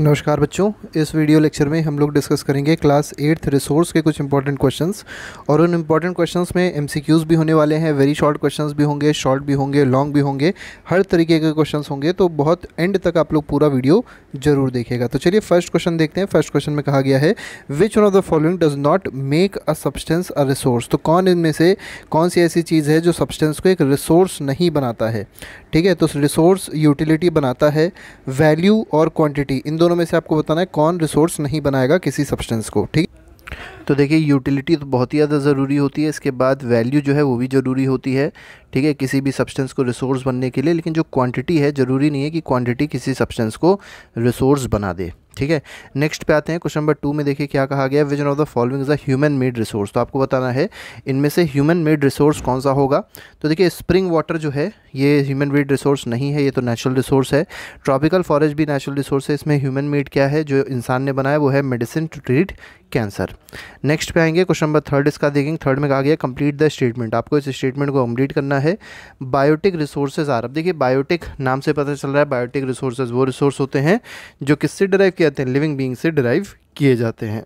नमस्कार बच्चों इस वीडियो लेक्चर में हम लोग डिस्कस करेंगे क्लास एट्थ रिसोर्स के कुछ इंपॉर्टेंट क्वेश्चंस और उन इंपॉर्टेंट क्वेश्चंस में एमसीक्यूज़ भी होने वाले हैं वेरी शॉर्ट क्वेश्चंस भी होंगे शॉर्ट भी होंगे लॉन्ग भी होंगे हर तरीके के क्वेश्चंस होंगे तो बहुत एंड तक आप लोग पूरा वीडियो जरूर देखेगा तो चलिए फर्स्ट क्वेश्चन देखते हैं फर्स्ट क्वेश्चन में कहा गया है which one of the following does not make a substance a resource तो कौन इनमें से कौन सी ऐसी चीज़ है जो सब्सटेंस को एक रिसोर्स नहीं बनाता है ठीक है तो रिसोर्स यूटिलिटी बनाता है वैल्यू और क्वांटिटी इन दोनों में से आपको बताना है कौन रिसोर्स नहीं बनाएगा किसी सब्सटेंस को ठीक तो देखिए यूटिलिटी तो बहुत ही ज़्यादा ज़रूरी होती है इसके बाद वैल्यू जो है वो भी ज़रूरी होती है ठीक है किसी भी सब्सटेंस को रिसोर्स बनने के लिए लेकिन जो क्वांटिटी है ज़रूरी नहीं है कि क्वांटिटी किसी सब्सटेंस को रिसोर्स बना दे ठीक है नेक्स्ट पे आते हैं क्वेश्चन नंबर टू में देखिए क्या कहा गया which one of the following is a human made resource तो आपको बताना है इनमें से ह्यूमन मेड रिसोर्स कौन सा होगा तो देखिए स्प्रिंग वाटर जो है ये ह्यूमन मेड रिसोर्स नहीं है ये तो नेचुरल रिसोर्स है ट्रॉपिकल फॉरेस्ट भी नेचुरल रिसोर्स है इसमें ह्यूमन मेड क्या है जो इंसान ने बनाया वो है medicine to treat cancer next पे आएंगे क्वेश्चन नंबर थर्ड इसका देखेंगे थर्ड में कहा गया कंप्लीट द स्टेटमेंट आपको इस स्टेटमेंट को कंप्लीट करना करना है बायोटिक रिसोर्सेज आर अब देखिए बायोटिक नाम से पता चल रहा है बायोटिक रिसोर्सेज वो रिसोर्स होते हैं जो किससे डराइव किए जाते हैं लिविंग बींग से डराइव किए जाते हैं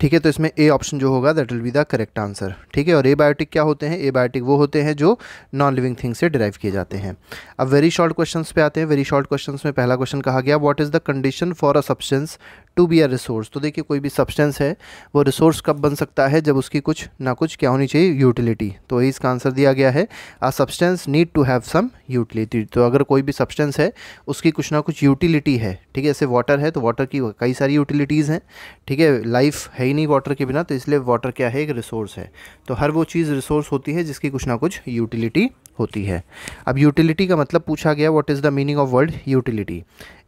ठीक है तो इसमें ए ऑप्शन जो होगा that will be the correct answer ठीक है और ए बायोटिक क्या होते हैं ए बायोटिक वो होते हैं जो नॉन लिविंग थिंग से डिराइव किए जाते हैं अब वेरी शॉर्ट क्वेश्चंस पे आते हैं वेरी शॉर्ट क्वेश्चंस में पहला क्वेश्चन कहा गया what is the condition for a substance to be a resource तो देखिए कोई भी सब्सटेंस है वो रिसोर्स कब बन सकता है जब उसकी कुछ ना कुछ क्या होनी चाहिए यूटिलिटी तो यही इसका आंसर दिया गया है a substance need to have some utility तो अगर कोई भी सब्सटेंस है उसकी कुछ ना कुछ यूटिलिटी है ठीक है जैसे वाटर है तो वाटर की कई सारी यूटिलिटीज़ हैं ठीक है लाइफ है ही नहीं वाटर के बिना तो इसलिए वाटर क्या है एक रिसोर्स है तो हर वो चीज़ रिसोर्स होती है जिसकी कुछ ना कुछ यूटिलिटी होती है अब यूटिलिटी का मतलब पूछा गया what is the meaning of word utility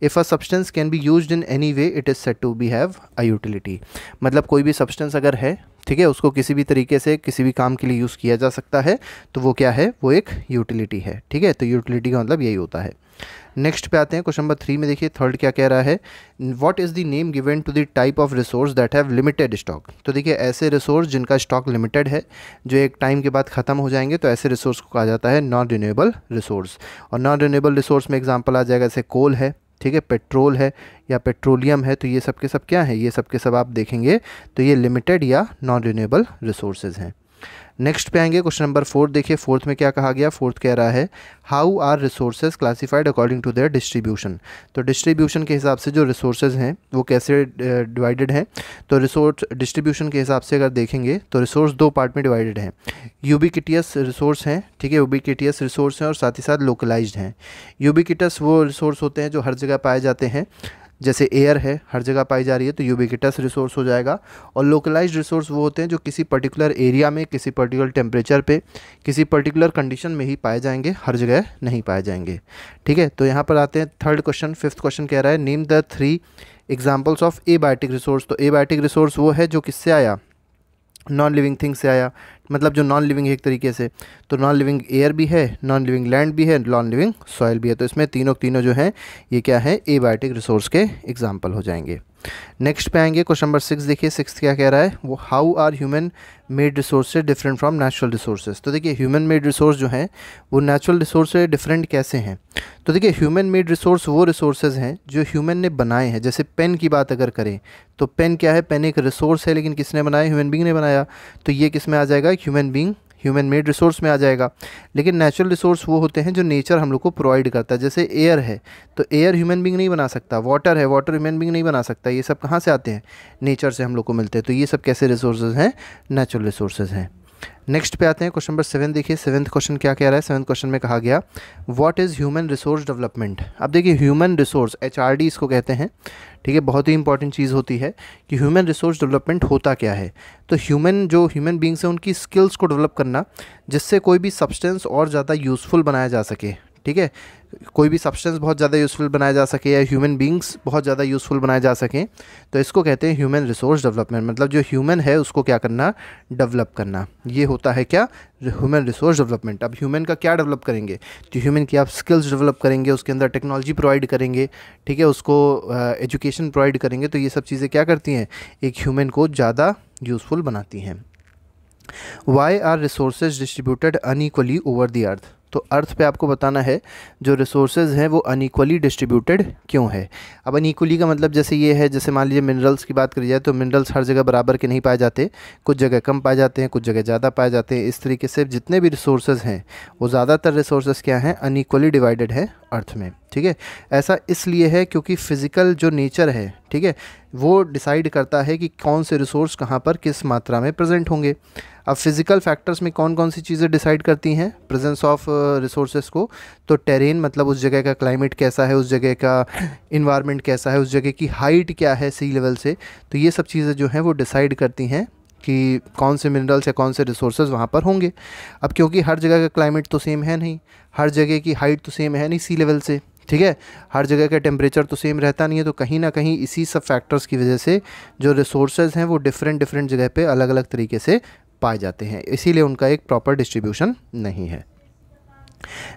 if a substance can be used in any way it is set to be have a utility मतलब कोई भी सब्सटेंस अगर है ठीक है उसको किसी भी तरीके से किसी भी काम के लिए यूज़ किया जा सकता है तो वो क्या है वो एक यूटिलिटी है ठीक है तो यूटिलिटी का मतलब यही होता है नेक्स्ट पे आते हैं क्वेश्चन नंबर थ्री में देखिए थर्ड क्या कह रहा है what is the name given to the type of resource that have limited stock तो देखिए ऐसे रिसोर्स जिनका स्टॉक लिमिटेड है जो एक टाइम के बाद ख़त्म हो जाएंगे तो ऐसे रिसोर्स को कहा जाता है नॉन रिन्यूएबल रिसोर्स और नॉन रिन्यूएबल रिसोर्स में एग्जाम्पल आ जाएगा जैसे कोल है ठीक है पेट्रोल है या पेट्रोलियम है तो ये सब के सब क्या है ये सब के सब आप देखेंगे तो ये लिमिटेड या नॉन रिन्यूएबल रिसोर्सेज हैं नेक्स्ट पे आएंगे क्वेश्चन नंबर फोर्थ देखिए फोर्थ में क्या कहा गया फोर्थ कह रहा है how are resources classified according to their distribution तो डिस्ट्रीब्यूशन के हिसाब से जो रिसोर्सेज हैं वो कैसे डिवाइडेड हैं तो रिसोर्स डिस्ट्रीब्यूशन के हिसाब से अगर देखेंगे तो रिसोर्स दो पार्ट में डिवाइडेड हैं यूबिकिटियस रिसोर्स हैं ठीक है यूबिकिटियस रिसोर्स हैं और साथ ही साथ लोकलाइज हैं यूबिकिटस वो रिसोर्स होते हैं जो हर जगह पाए जाते हैं जैसे एयर है हर जगह पाई जा रही है तो यूबिकटस रिसोर्स हो जाएगा और लोकलाइज रिसोर्स वो होते हैं जो किसी पर्टिकुलर एरिया में किसी पर्टिकुलर टेम्परेचर पे किसी पर्टिकुलर कंडीशन में ही पाए जाएंगे हर जगह नहीं पाए जाएंगे ठीक है तो यहाँ पर आते हैं थर्ड क्वेश्चन फिफ्थ क्वेश्चन कह रहा है name the three examples of abiotic resource तो ए बायोटिक रिसोर्स वो है जो किससे आया नॉन लिविंग थिंग से आया मतलब जो नॉन लिविंग है एक तरीके से तो नॉन लिविंग एयर भी है नॉन लिविंग लैंड भी है नॉन लिविंग सॉयल भी है तो इसमें तीनों तीनों जो हैं ये क्या है ए बायोटिक रिसोर्स के एग्जाम्पल हो जाएंगे नेक्स्ट पे आएंगे क्वेश्चन नंबर सिक्स देखिए सिक्स क्या कह रहा है वो how are human made resources different from natural resources तो देखिए ह्यूमन मेड रिसोर्स जो हैं वो नेचुरल रिसोर्स से डिफरेंट कैसे हैं तो देखिए ह्यूमन मेड रिसोर्स वो रिसोर्सेज हैं जो ह्यूमन ने बनाए हैं जैसे पेन की बात अगर करें तो पेन क्या है पेन एक रिसोर्स है लेकिन किसने बनाया ह्यूमन बींग ने बनाया तो ये किस में आ जाएगा एक human being human made resource में आ जाएगा लेकिन नेचुरल रिसोर्स वो होते हैं जो नेचर हम लोग को प्रोवाइड करता है जैसे एयर है तो एयर ह्यूमन बींग नहीं बना सकता वाटर है वाटर ह्यूमन बींग नहीं बना सकता ये सब कहाँ से आते हैं नेचर से हम लोग को मिलते हैं तो ये सब कैसे रिसोर्सेज हैं नेचुरल रिसोर्सेज हैं नेक्स्ट पे आते हैं क्वेश्चन नंबर सेवन देखिए सेवन्थ क्वेश्चन क्या कह रहा है सेवन्थ क्वेश्चन में कहा गया what is human resource development अब देखिए ह्यूमन रिसोर्स एच इसको कहते हैं ठीक है बहुत ही इंपॉर्टेंट चीज़ होती है कि ह्यूमन रिसोर्स डेवलपमेंट होता क्या है तो ह्यूमन जो ह्यूमन बींग्स हैं उनकी स्किल्स को डेवलप करना जिससे कोई भी सब्सटेंस और ज़्यादा यूज़फुल बनाया जा सके ठीक है कोई भी सब्सटेंस बहुत ज़्यादा यूज़फुल बनाया जा सके या ह्यूमन बींग्स बहुत ज़्यादा यूज़फुल बनाए जा सकें तो इसको कहते हैं ह्यूमन रिसोर्स डेवलपमेंट मतलब जो ह्यूमन है उसको क्या करना डेवलप करना ये होता है क्या ह्यूमन रिसोर्स डेवलपमेंट अब ह्यूमन का क्या डेवलप करेंगे तो ह्यूमन की आप स्किल्स डेवलप करेंगे उसके अंदर टेक्नोलॉजी प्रोवाइड करेंगे ठीक है उसको एजुकेशन uh, प्रोवाइड करेंगे तो ये सब चीज़ें क्या करती हैं एक ह्यूमन को ज़्यादा यूज़फुल बनाती हैं why are resource distributed unequally over the earth तो अर्थ पे आपको बताना है जो रिसोर्सेज हैं वो अनईक्वली डिस्ट्रीब्यूटेड क्यों है अब अनईक्वली का मतलब जैसे ये है जैसे मान लीजिए मिनरल्स की बात करी जाए तो मिनरल्स हर जगह बराबर के नहीं पाए जाते कुछ जगह कम पाए जाते हैं कुछ जगह ज़्यादा पाए जाते हैं इस तरीके से जितने भी रिसोर्सेज हैं वो ज़्यादातर रिसोर्सेज क्या हैं अनिक्वली डिवाइडेड है अर्थ में ठीक है ऐसा इसलिए है क्योंकि फ़िज़िकल जो नेचर है ठीक है वो डिसाइड करता है कि कौन से रिसोर्स कहाँ पर किस मात्रा में प्रजेंट होंगे अब फिज़िकल फैक्टर्स में कौन कौन सी चीज़ें डिसाइड करती हैं प्रेजेंस ऑफ रिसोर्सेज को तो टेरेन मतलब उस जगह का क्लाइमेट कैसा है उस जगह का इन्वायरमेंट कैसा है उस जगह की हाइट क्या है सी लेवल से तो ये सब चीज़ें जो हैं वो डिसाइड करती हैं कि कौन से मिनरल्स या कौन से रिसोर्सेज वहाँ पर होंगे अब क्योंकि हर जगह का क्लाइमेट तो सेम है नहीं हर जगह की हाइट तो सेम है नहीं सी लेवल से ठीक है हर जगह का टेम्परेचर तो सेम रहता नहीं है तो कहीं ना कहीं इसी सब फैक्टर्स की वजह से जो रिसोर्सेज हैं वो डिफरेंट डिफरेंट जगह पे अलग अलग तरीके से पाए जाते हैं इसीलिए उनका एक प्रॉपर डिस्ट्रीब्यूशन नहीं है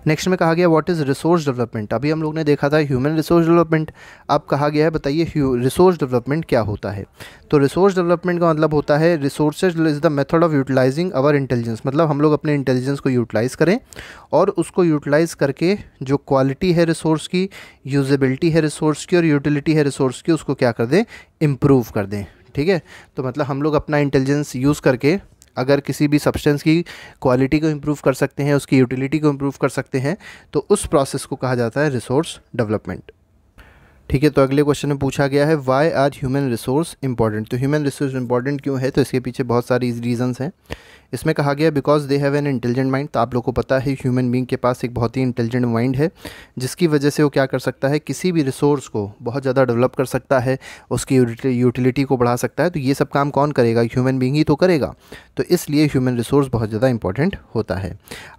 नेक्स्ट में कहा गया व्हाट इज़ रिसोर्स डेवलपमेंट अभी हम लोग ने देखा था ह्यूमन रिसोर्स डेवलपमेंट अब कहा गया है बताइए रिसोर्स डेवलपमेंट क्या होता है तो रिसोर्स डेवलपमेंट का मतलब होता है resources is the method of utilizing our intelligence मतलब हम लोग अपने इंटेलिजेंस को यूटिलाइज़ करें और उसको यूटिलाइज़ करके जो क्वालिटी है रिसोर्स की यूजेबिलिटी है रिसोर्स की और यूटिलिटी है रिसोर्स की उसको क्या कर दें इम्प्रूव कर दें ठीक है तो मतलब हम लोग अपना इंटेलिजेंस यूज़ करके अगर किसी भी सब्सटेंस की क्वालिटी को इम्प्रूव कर सकते हैं उसकी यूटिलिटी को इम्प्रूव कर सकते हैं तो उस प्रोसेस को कहा जाता है रिसोर्स डेवलपमेंट ठीक है तो अगले क्वेश्चन में पूछा गया है why are human resource important तो ह्यूमन रिसोर्स इंपॉर्टेंट क्यों है तो इसके पीछे बहुत सारी रीजंस हैं इसमें कहा गया because they have an intelligent mind तो आप लोग को पता है ह्यूमन बींग के पास एक बहुत ही इंटेलिजेंट माइंड है जिसकी वजह से वो क्या कर सकता है किसी भी रिसोर्स को बहुत ज़्यादा डेवलप कर सकता है उसकी यूटिलिटी को बढ़ा सकता है तो ये सब काम कौन करेगा ह्यूमन बींग ही तो करेगा तो इसलिए ह्यूमन रिसोर्स बहुत ज़्यादा इंपॉर्टेंट होता है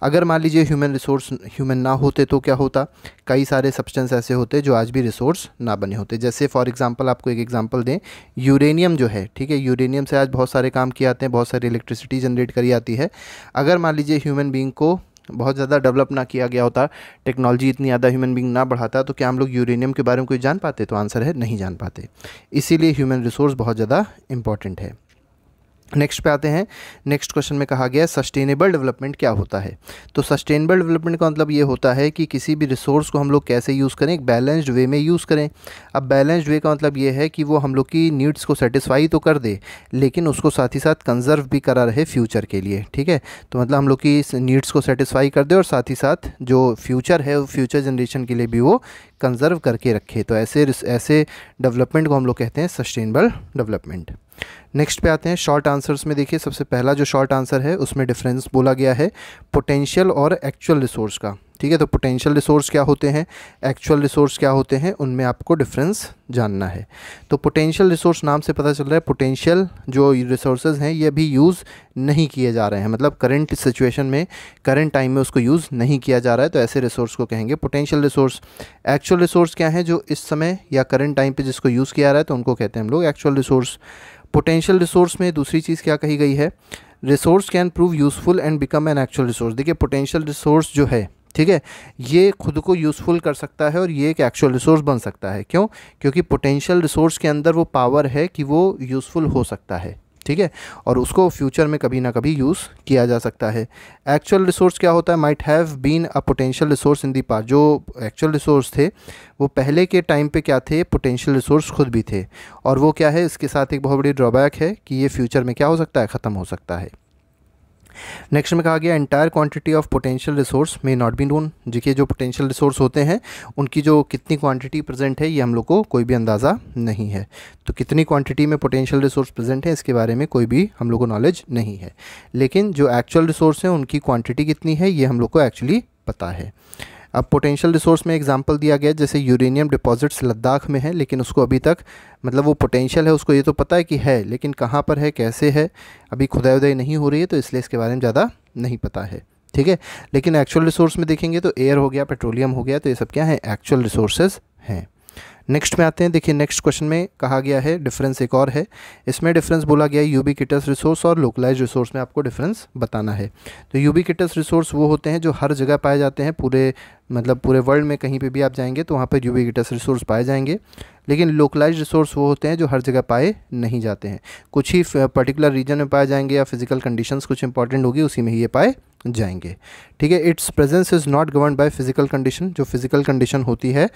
अगर मान लीजिए ह्यूमन रिसोर्स ह्यूमन ना होते तो क्या होता कई सारे सब्सटेंस ऐसे होते जो आज भी रिसोर्स ना बने होते जैसे फॉर एग्जाम्पल आपको एक एग्जाम्पल दें यूरेनियम जो है ठीक है यूरेनियम से आज बहुत सारे काम किए आते हैं बहुत सारी इलेक्ट्रिसिटी जनरेट जानकारी आती है अगर मान लीजिए ह्यूमन बींग को बहुत ज़्यादा डेवलप ना किया गया होता टेक्नोलॉजी इतनी ज़्यादा ह्यूमन बींग ना बढ़ाता तो क्या हम लोग यूरेनियम के बारे में कोई जान पाते तो आंसर है नहीं जान पाते इसीलिए ह्यूमन रिसोर्स बहुत ज़्यादा इंपॉर्टेंट है नेक्स्ट पे आते हैं नेक्स्ट क्वेश्चन में कहा गया है सस्टेनेबल डेवलपमेंट क्या होता है तो सस्टेनेबल डेवलपमेंट का मतलब ये होता है कि किसी भी रिसोर्स को हम लोग कैसे यूज़ करें एक बैलेंस्ड वे में यूज़ करें अब बैलेंस्ड वे का मतलब ये है कि वो हम लोग की नीड्स को सेटिस्फाई तो कर दे लेकिन उसको साथ ही साथ कंजर्व भी करा रहे फ्यूचर के लिए ठीक है तो मतलब हम लोग की नीड्स को सेटिस्फाई कर दे और साथ ही साथ जो फ्यूचर है फ्यूचर जनरेशन के लिए भी वो कंजर्व करके रखे तो ऐसे ऐसे डेवलपमेंट को हम लोग कहते हैं सस्टेनेबल डेवलपमेंट नेक्स्ट पे आते हैं शॉर्ट आंसर्स में देखिए सबसे पहला जो शॉर्ट आंसर है उसमें डिफरेंस बोला गया है पोटेंशियल और एक्चुअल रिसोर्स का ठीक है तो पोटेंशियल रिसोर्स क्या होते हैं एक्चुअल रिसोर्स क्या होते हैं उनमें आपको डिफरेंस जानना है तो पोटेंशियल रिसोर्स नाम से पता चल रहा है पोटेंशियल जो रिसोर्सेज हैं ये अभी यूज़ नहीं किए जा रहे हैं मतलब करंट सिचुएशन में करंट टाइम में उसको यूज़ नहीं किया जा रहा है तो ऐसे रिसोर्स को कहेंगे पोटेंशियल रिसोर्स एक्चुअल रिसोर्स क्या है जो इस समय या करंट टाइम पर जिसको यूज़ किया जा रहा है तो उनको कहते हैं हम लोग एक्चुअल रिसोर्स पोटेंशियल रिसोर्स में दूसरी चीज़ क्या कही गई है resource can prove useful and become an actual resource देखिए पोटेंशियल रिसोर्स जो है ठीक है ये खुद को यूज़फुल कर सकता है और ये एक एक्चुअल रिसोर्स बन सकता है क्यों क्योंकि पोटेंशियल रिसोर्स के अंदर वो पावर है कि वो यूज़फुल हो सकता है ठीक है और उसको फ्यूचर में कभी ना कभी यूज़ किया जा सकता है एक्चुअल रिसोर्स क्या होता है might have been a potential resource in the past जो एक्चुअल रिसोर्स थे वो पहले के टाइम पे क्या थे पोटेंशियल रिसोर्स खुद भी थे और वो क्या है इसके साथ एक बहुत बड़ी ड्रॉबैक है कि ये फ्यूचर में क्या हो सकता है ख़त्म हो सकता है नेक्स्ट में कहा गया entire quantity of potential resource may not be known जिके जो पोटेंशियल रिसोर्स होते हैं उनकी जो कितनी क्वांटिटी प्रेजेंट है ये हम लोग को कोई भी अंदाज़ा नहीं है तो कितनी क्वांटिटी में पोटेंशियल रिसोर्स प्रेजेंट है इसके बारे में कोई भी हम लोग को नॉलेज नहीं है लेकिन जो एक्चुअल रिसोर्स हैं उनकी क्वान्टिटी कितनी है ये हम लोग को एक्चुअली पता है अब पोटेंशियल रिसोर्स में एग्जांपल दिया गया जैसे यूरेनियम डिपॉजिट्स लद्दाख में है लेकिन उसको अभी तक मतलब वो पोटेंशियल है उसको ये तो पता है कि है लेकिन कहाँ पर है कैसे है अभी खुदाई उदाई नहीं हो रही है तो इसलिए इसके बारे में ज़्यादा नहीं पता है ठीक है लेकिन एक्चुअल रिसोर्स में देखेंगे तो एयर हो गया पेट्रोलियम हो गया तो ये सब क्या है एक्चुअल रिसोर्सेज हैं नेक्स्ट में आते हैं देखिए नेक्स्ट क्वेश्चन में कहा गया है डिफरेंस एक और है इसमें डिफरेंस बोला गया है यूबी किटस रिसोर्स और लोकलाइज रिसोर्स में आपको डिफरेंस बताना है तो यूबी किटस रिसोर्स वो होते हैं जो हर जगह पाए जाते हैं पूरे मतलब पूरे वर्ल्ड में कहीं पे भी आप जाएंगे तो वहाँ पर किटस रिसोर्स पाए जाएंगे लेकिन लोकलाइज रिसोर्स वो होते हैं जो हर जगह पाए नहीं जाते हैं कुछ ही पर्टिकुलर रीजन में पाए जाएंगे या फिजिकल कंडीशन कुछ इंपॉर्टेंट होगी उसी में ही ये पाए जाएंगे ठीक है its presence is not govern by physical condition जो फिजिकल कंडीशन होती है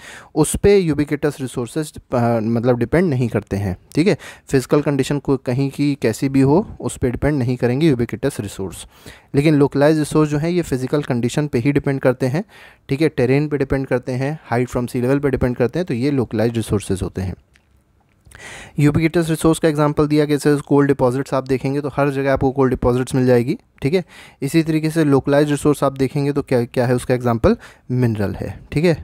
उस पर यूबिकिटस रिसोर्स रिसोर्सेज मतलब डिपेंड नहीं करते हैं ठीक है फिजिकल कंडीशन को कहीं की कैसी भी हो उस पर डिपेंड नहीं करेंगे यूबिकटस रिसोर्स लेकिन लोकलाइज रिसोर्स जो है ये फिजिकल कंडीशन पे ही डिपेंड करते हैं ठीक है टेरेन पे डिपेंड करते हैं हाइट फ्रॉम सी लेवल पे डिपेंड करते हैं तो ये लोकलाइज रिसोर्सेज होते हैं यूबिकटस रिसोर्स का एग्जाम्पल दिया कि जैसे कोल्ड डिपॉजिट्स आप देखेंगे तो हर जगह आपको कोल्ड डिपॉजिट्स मिल जाएगी ठीक है इसी तरीके से लोकलाइज रिसोर्स आप देखेंगे तो क्या क्या है उसका एग्जाम्पल मिनरल है ठीक है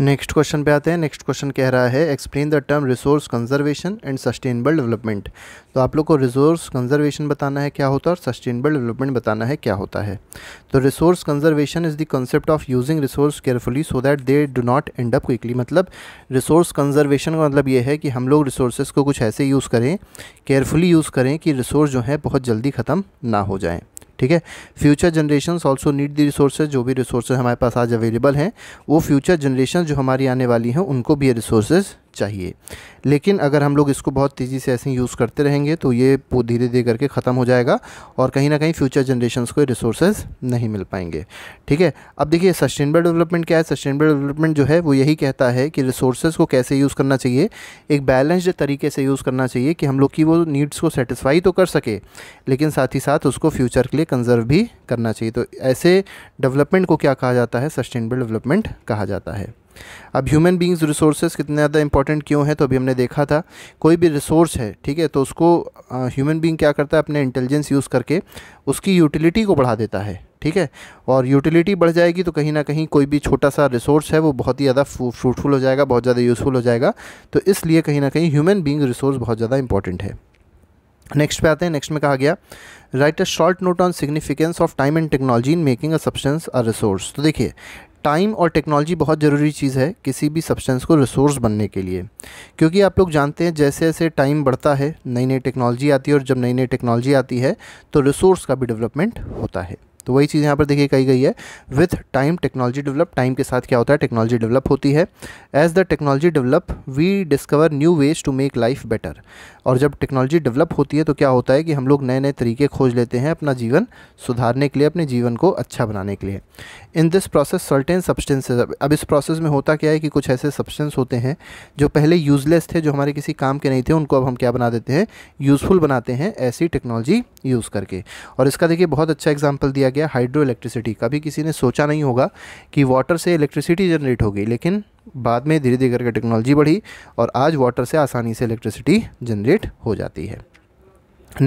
नेक्स्ट क्वेश्चन पे आते हैं नेक्स्ट क्वेश्चन कह रहा है explain the term resource conservation and sustainable development तो आप लोग को रिसोर्स कंजर्वेशन बताना है क्या होता है और सस्टेनेबल डेवलपमेंट बताना है क्या होता है तो resource conservation is the concept of using resource carefully so that they do not end up quickly मतलब रिसोर्स कंजर्वेशन का मतलब ये है कि हम लोग रिसोर्सेज को कुछ ऐसे यूज़ करें केयरफुली यूज़ करें कि रिसोर्स जो है बहुत जल्दी ख़त्म ना हो जाएँ ठीक है future generation also need the resources जो भी रिसोर्सेज हमारे पास आज अवेलेबल हैं वो फ्यूचर जनरेशन जो हमारी आने वाली हैं उनको भी ये रिसोर्सेज चाहिए लेकिन अगर हम लोग इसको बहुत तेज़ी से ऐसे यूज़ करते रहेंगे तो ये धीरे धीरे करके ख़त्म हो जाएगा और कहीं ना कहीं फ्यूचर जनरेशन को रिसोर्सेज नहीं मिल पाएंगे ठीक है अब देखिए सस्टेनेबल डेवलपमेंट क्या है सस्टेनेबल डेवलपमेंट जो है वो यही कहता है कि रिसोर्सेज को कैसे यूज़ करना चाहिए एक बैलेंस्ड तरीके से यूज़ करना चाहिए कि हम लोग की वो नीड्स को सेटिस्फाई तो कर सके लेकिन साथ ही साथ उसको फ्यूचर के लिए कंजर्व भी करना चाहिए तो ऐसे डेवलपमेंट को क्या कहा जाता है सस्टेनेबल डेवलपमेंट कहा जाता है अब ह्यूमन बींग्स रिसोर्स कितने ज़्यादा इंपॉर्टेंट क्यों है तो अभी हमने देखा था कोई भी रिसोर्स है ठीक है तो उसको ह्यूमन बींग क्या करता है अपने इंटेलिजेंस यूज़ करके उसकी यूटिलिटी को बढ़ा देता है ठीक है और यूटिलिटी बढ़ जाएगी तो कहीं ना कहीं कोई भी छोटा सा रिसोर्स है वो बहुत ही ज़्यादा फ्रूटफुल हो जाएगा बहुत ज़्यादा यूज़फुल हो जाएगा तो इसलिए कहीं ना कहीं ह्यूमन बींग रिसोर्स बहुत ज़्यादा इंपॉर्टेंट है नेक्स्ट पे आते हैं नेक्स्ट में कहा गया write a short note on significance of time and technology in making a substance a resource तो देखिए टाइम और टेक्नोलॉजी बहुत ज़रूरी चीज़ है किसी भी सब्सटेंस को रिसोर्स बनने के लिए क्योंकि आप लोग जानते हैं जैसे जैसे टाइम बढ़ता है नई नई टेक्नोलॉजी आती है और जब नई नई टेक्नोलॉजी आती है तो रिसोर्स का भी डेवलपमेंट होता है तो वही चीज़ यहाँ पर देखिए कही गई है with time technology develop time के साथ क्या होता है टेक्नोलॉजी डेवलप होती है as the technology develop we discover new ways to make life better और जब टेक्नोलॉजी डेवलप होती है तो क्या होता है कि हम लोग नए नए तरीके खोज लेते हैं अपना जीवन सुधारने के लिए अपने जीवन को अच्छा बनाने के लिए in this process certain substances अब इस प्रोसेस में होता क्या है कि कुछ ऐसे सब्सटेंस होते हैं जो पहले यूज़लेस थे जो हमारे किसी काम के नहीं थे उनको अब हम क्या बना देते हैं यूज़फुल बनाते हैं ऐसी टेक्नोलॉजी यूज़ करके और इसका देखिए बहुत अच्छा एग्जाम्पल दिया गया गया हाइड्रो इलेक्ट्रिसिटी कभी किसी ने सोचा नहीं होगा कि वाटर से इलेक्ट्रिसिटी जनरेट होगी लेकिन बाद में धीरे धीरे करके टेक्नोलॉजी बढ़ी और आज वाटर से आसानी से इलेक्ट्रिसिटी जनरेट हो जाती है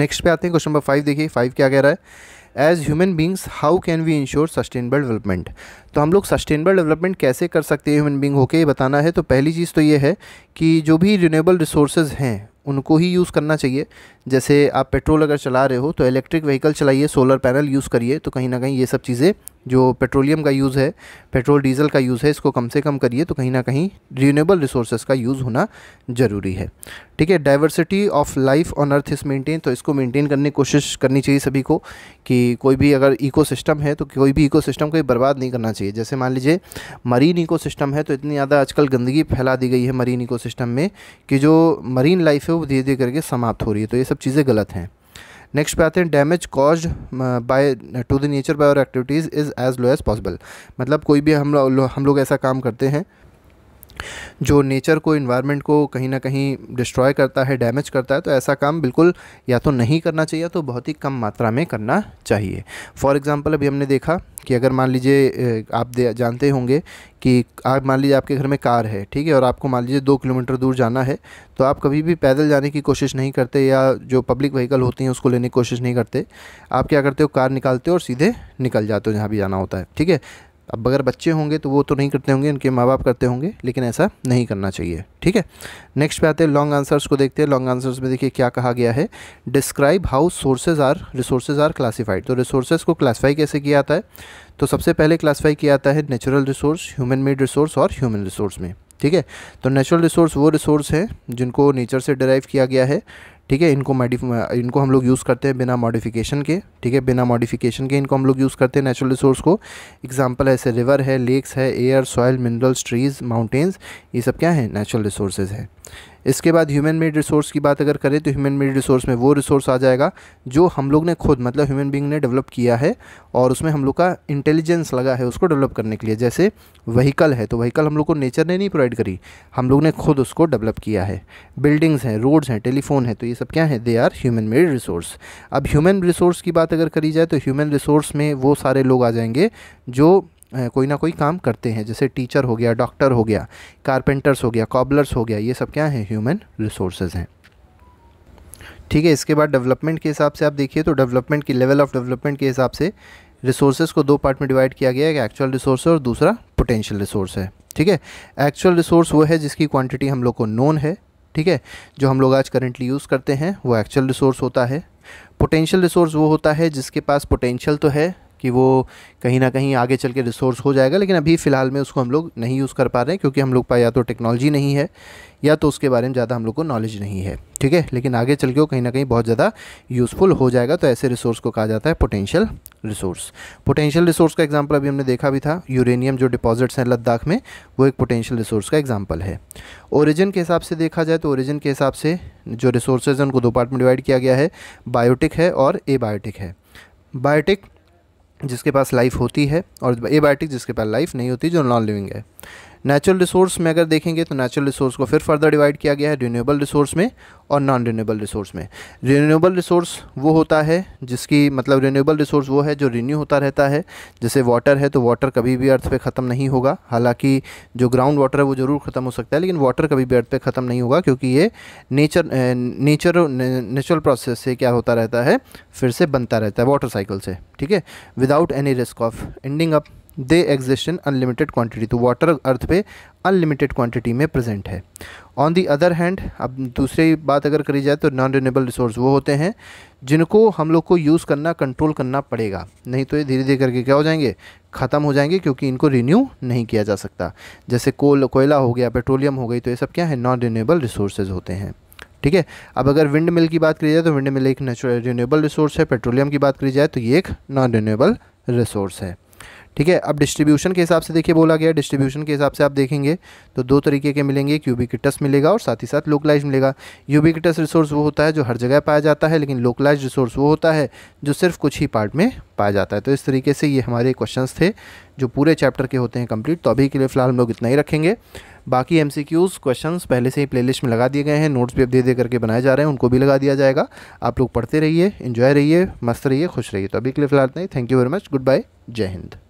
नेक्स्ट पे आते हैं क्वेश्चन नंबर फाइव देखिए फाइव क्या कह रहा है as human beings how can we ensure sustainable development तो हम लोग सस्टेनेबल डेवलपमेंट कैसे कर सकते हैं ह्यूमन बींग होके बताना है तो पहली चीज़ तो ये है कि जो भी रिन्यूएबल रिसोर्सेज हैं उनको ही यूज़ करना चाहिए जैसे आप पेट्रोल अगर चला रहे हो तो इलेक्ट्रिक व्हीकल चलाइए सोलर पैनल यूज़ करिए तो कहीं ना कहीं ये सब चीज़ें जो पेट्रोलियम का यूज़ है पेट्रोल डीजल का यूज़ है इसको कम से कम करिए तो कहीं ना कहीं रीनेबल रिसोर्सेज का यूज़ होना ज़रूरी है ठीक है diversity of life on earth is maintain तो इसको मेंटेन करने की कोशिश करनी चाहिए सभी को कि कोई भी अगर इकोसिस्टम है तो कोई भी इकोसिस्टम को बर्बाद नहीं करना चाहिए जैसे मान लीजिए मरीन सिस्टम है तो इतनी ज़्यादा आजकल गंदगी फैला दी गई है मरीन सिस्टम में कि जो मरीन लाइफ है वो धीरे धीरे करके समाप्त हो रही है तो ये सब चीज़ें गलत हैं नेक्स्ट पे आते हैं damage cause by to the nature by our activities is as low as possible मतलब कोई भी हम लोग हम लोग ऐसा काम करते हैं जो नेचर को इन्वायरमेंट को कहीं ना कहीं डिस्ट्रॉय करता है डैमेज करता है तो ऐसा काम बिल्कुल या तो नहीं करना चाहिए तो बहुत ही कम मात्रा में करना चाहिए फॉर एग्ज़ाम्पल अभी हमने देखा कि अगर मान लीजिए आप जानते होंगे कि आप मान लीजिए आपके घर में कार है ठीक है और आपको मान लीजिए दो किलोमीटर दूर जाना है तो आप कभी भी पैदल जाने की कोशिश नहीं करते या जो पब्लिक व्हीकल होती हैं उसको लेने की कोशिश नहीं करते आप क्या करते हो कार निकालते हो और सीधे निकल जाते हो जहाँ भी जाना होता है ठीक है अब अगर बच्चे होंगे तो वो तो नहीं करते होंगे उनके माँ बाप करते होंगे लेकिन ऐसा नहीं करना चाहिए ठीक है नेक्स्ट पे आते हैं लॉन्ग आंसर्स को देखते हैं लॉन्ग आंसर्स में देखिए क्या कहा गया है describe how sources are resources are classified तो रिसोर्सेज को क्लासीफाई कैसे किया जाता है तो सबसे पहले क्लासीफाई किया जाता है natural resource human made resource और ह्यूमन रिसोर्स में ठीक है तो नेचुरल रिसोर्स वो रिसोर्स है जिनको नेचर से डराइव किया गया है ठीक है इनको मॉडिफ इनको हम लोग यूज़ करते हैं बिना मॉडिफिकेशन के ठीक है बिना मॉडिफिकेशन के इनको हम लोग यूज़ करते हैं नेचुरल रिसोर्स को एग्जांपल ऐसे रिवर है लेक्स है air soil minerals trees mountains ये सब क्या है नेचुरल रिसोर्सेज है इसके बाद ह्यूमन मेड रिसोर्स की बात अगर करें तो ह्यूमन मेड रिसोर्स में वो रिसोर्स आ जाएगा जो हम लोग ने खुद मतलब ह्यूमन बींग ने डेवलप किया है और उसमें हम लोग का इंटेलिजेंस लगा है उसको डेवलप करने के लिए जैसे वहीकल है तो वहीकल हम लोग को नेचर ने नहीं प्रोवाइड करी हम लोग ने खुद उसको डेवलप किया है बिल्डिंग्स हैं रोड्स हैं टेलीफोन है तो ये सब क्या है they are human made resource अब ह्यूमन रिसोर्स की बात अगर करी जाए तो ह्यूमन रिसोर्स में वो सारे लोग आ जाएंगे जो कोई ना कोई काम करते हैं जैसे टीचर हो गया डॉक्टर हो गया कारपेंटर्स हो गया कॉबलर्स हो गया ये सब क्या है ह्यूमन रिसोर्सेज हैं ठीक है इसके बाद डेवलपमेंट के हिसाब से आप देखिए तो डेवलपमेंट की लेवल ऑफ डेवलपमेंट के हिसाब से रिसोर्सेज को दो पार्ट में डिवाइड किया गया है एक एक्चुअल रिसोर्स है और दूसरा पोटेंशियल रिसोर्स है ठीक है एक्चुअल रिसोर्स वो है जिसकी क्वांटिटी हम लोग को नोन है ठीक है जो हम लोग आज करेंटली यूज़ करते हैं वो एक्चुअल रिसोर्स होता है पोटेंशियल रिसोर्स वो होता है जिसके पास पोटेंशियल तो है कि वो कहीं ना कहीं आगे चल के रिसोर्स हो जाएगा लेकिन अभी फ़िलहाल में उसको हम लोग नहीं यूज़ कर पा रहे हैं क्योंकि हम लोग पा या तो टेक्नोलॉजी नहीं है या तो उसके बारे में ज़्यादा हम लोग को नॉलेज नहीं है ठीक है लेकिन आगे चल के वो कहीं ना कहीं बहुत ज़्यादा यूज़फुल हो जाएगा तो ऐसे रिसोर्स को कहा जाता है पोटेंशियल रिसोर्स पोटेंशियल रिसोर्स का एग्जाम्पल अभी हमने देखा भी था यूरेनियम जो डिपॉजिट्स हैं लद्दाख में वो एक पोटेंशियल रिसोर्स का एग्जाम्पल है ओरिजिन के हिसाब से देखा जाए तो ओरिजिन के हिसाब से जो रिसोर्सेज हैं उनको दो पार्ट में डिवाइड किया गया है बायोटिक है और एबायोटिक है बायोटिक जिसके पास लाइफ होती है और एबायोटिक जिसके पास लाइफ नहीं होती जो नॉन लिविंग है नेचुरल रिसोर्स में अगर देखेंगे तो नेचुरल रिसोर्स को फिर फर्दर डिवाइड किया गया है रीनेबल रिसोर्स में और नॉन रीनेबल रिसोर्स में रीनेबल रिसोर्स वो होता है जिसकी मतलब रीनेबल रिसोर्स वो है जो रीन्यू होता रहता है जैसे वाटर है तो वाटर कभी भी अर्थ पे ख़त्म नहीं होगा हालांकि जो ग्राउंड वाटर है वो ज़रूर ख़त्म हो सकता है लेकिन वाटर कभी भी अर्थ पे ख़त्म नहीं होगा क्योंकि ये नेचर नेचर नेचुरल प्रोसेस से क्या होता रहता है फिर से बनता रहता है वाटर साइकिल से ठीक है without any risk of ending up they exist in unlimited quantity तो वाटर अर्थ पे अनलिमिटेड क्वांटिटी में प्रेजेंट है ऑन दी अदर हैंड अब दूसरी बात अगर करी जाए तो नॉन रिन्यूएबल रिसोर्स वो होते हैं जिनको हम लोग को यूज़ करना कंट्रोल करना पड़ेगा नहीं तो ये धीरे धीरे करके क्या हो जाएंगे ख़त्म हो जाएंगे क्योंकि इनको रिन्यू नहीं किया जा सकता जैसे कोल कोयला हो गया पेट्रोलियम हो गई तो ये सब क्या है नॉन रिन्यूएबल रिसोर्सेज होते हैं ठीक है अब अगर विंड मिल की बात करी जाए तो विंड मिल एक नेचुरल रिन्यूएबल रिसोर्स है पेट्रोलियम की बात करी जाए तो ये एक नॉन रिन्यूएबल रिसोर्स है ठीक है अब डिस्ट्रीब्यूशन के हिसाब से देखिए बोला गया डिस्ट्रीब्यूशन के हिसाब से आप देखेंगे तो दो तरीके के मिलेंगे एक यूबिकिटस मिलेगा और साथ ही साथ लोकलाइज मिलेगा यूबिकटस रिसोर्स वो होता है जो हर जगह पाया जाता है लेकिन लोकलाइज रिसोर्स वो होता है जो सिर्फ कुछ ही पार्ट में पाया जाता है तो इस तरीके से ये हमारे क्वेश्चन थे जो पूरे चैप्टर के होते हैं कंप्लीट तो अभी के लिए फिलहाल हम लोग इतना ही रखेंगे बाकी एम सी क्यूज़ क्वेश्चन पहले से ही प्लेलिस्ट में लगा दिए गए हैं नोट्स भी अब दे दे करके बनाए जा रहे हैं उनको भी लगा दिया जाएगा आप लोग पढ़ते रहिए इन्जॉय रहिए मस्त रहिए खुश रहिए तो अभी के लिए फिलहाल इतना ही thank you very much goodbye Jai Hind